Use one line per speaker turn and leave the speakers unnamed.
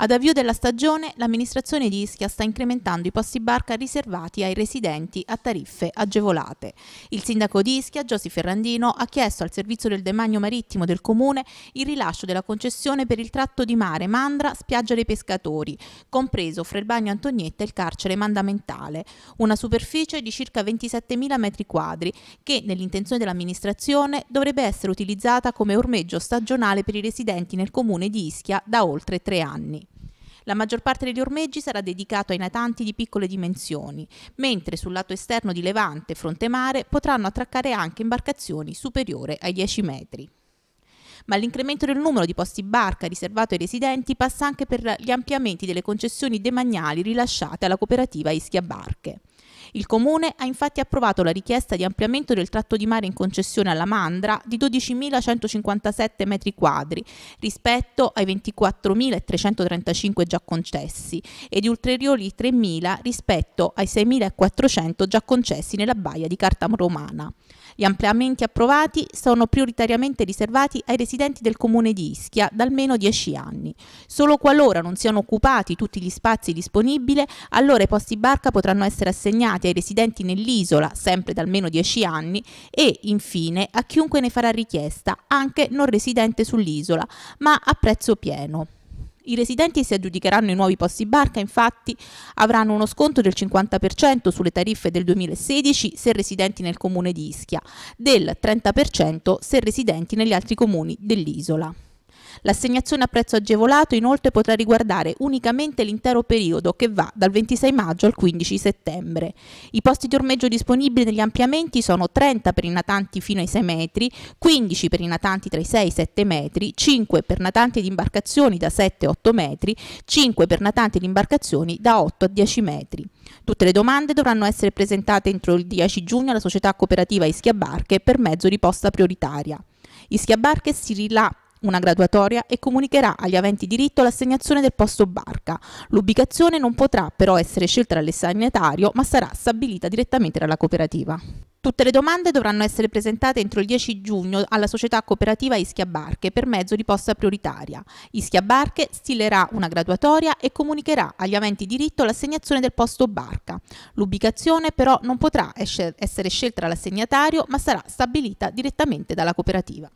Ad avvio della stagione, l'amministrazione di Ischia sta incrementando i posti barca riservati ai residenti a tariffe agevolate. Il sindaco di Ischia, Giosi Ferrandino, ha chiesto al servizio del demanio marittimo del comune il rilascio della concessione per il tratto di mare Mandra Spiaggia dei Pescatori, compreso fra il bagno Antonietta e il carcere mandamentale, una superficie di circa 27.000 m2 che, nell'intenzione dell'amministrazione, dovrebbe essere utilizzata come ormeggio stagionale per i residenti nel comune di Ischia da oltre tre anni. La maggior parte degli ormeggi sarà dedicato ai natanti di piccole dimensioni, mentre sul lato esterno di Levante, fronte mare, potranno attraccare anche imbarcazioni superiore ai 10 metri ma l'incremento del numero di posti barca riservato ai residenti passa anche per gli ampliamenti delle concessioni demaniali rilasciate alla cooperativa Ischia Barche. Il Comune ha infatti approvato la richiesta di ampliamento del tratto di mare in concessione alla Mandra di 12.157 metri quadri rispetto ai 24.335 già concessi e di ulteriori 3.000 rispetto ai 6.400 già concessi nella baia di Carta Romana. Gli ampliamenti approvati sono prioritariamente riservati ai residenti del comune di Ischia da almeno 10 anni. Solo qualora non siano occupati tutti gli spazi disponibili, allora i posti barca potranno essere assegnati ai residenti nell'isola, sempre da almeno 10 anni, e infine a chiunque ne farà richiesta, anche non residente sull'isola, ma a prezzo pieno. I residenti si aggiudicheranno i nuovi posti barca, infatti avranno uno sconto del 50% sulle tariffe del 2016 se residenti nel comune di Ischia, del 30% se residenti negli altri comuni dell'isola. L'assegnazione a prezzo agevolato inoltre potrà riguardare unicamente l'intero periodo che va dal 26 maggio al 15 settembre. I posti di ormeggio disponibili negli ampliamenti sono 30 per i natanti fino ai 6 metri, 15 per i natanti tra i 6 e i 7 metri, 5 per natanti ed imbarcazioni da 7 a 8 metri, 5 per natanti ed imbarcazioni da 8 a 10 metri. Tutte le domande dovranno essere presentate entro il 10 giugno alla società cooperativa Ischia Barche per mezzo di posta prioritaria. Ischia Barche si rilà una graduatoria e comunicherà agli aventi diritto l'assegnazione del posto barca. L'ubicazione non potrà però essere scelta dall'assegnatario, ma sarà stabilita direttamente dalla cooperativa. Tutte le domande dovranno essere presentate entro il 10 giugno alla società cooperativa Ischia Barche per mezzo di posta prioritaria. Ischia Barche stilerà una graduatoria e comunicherà agli aventi diritto l'assegnazione del posto barca. L'ubicazione però non potrà essere scelta dall'assegnatario ma sarà stabilita direttamente dalla cooperativa.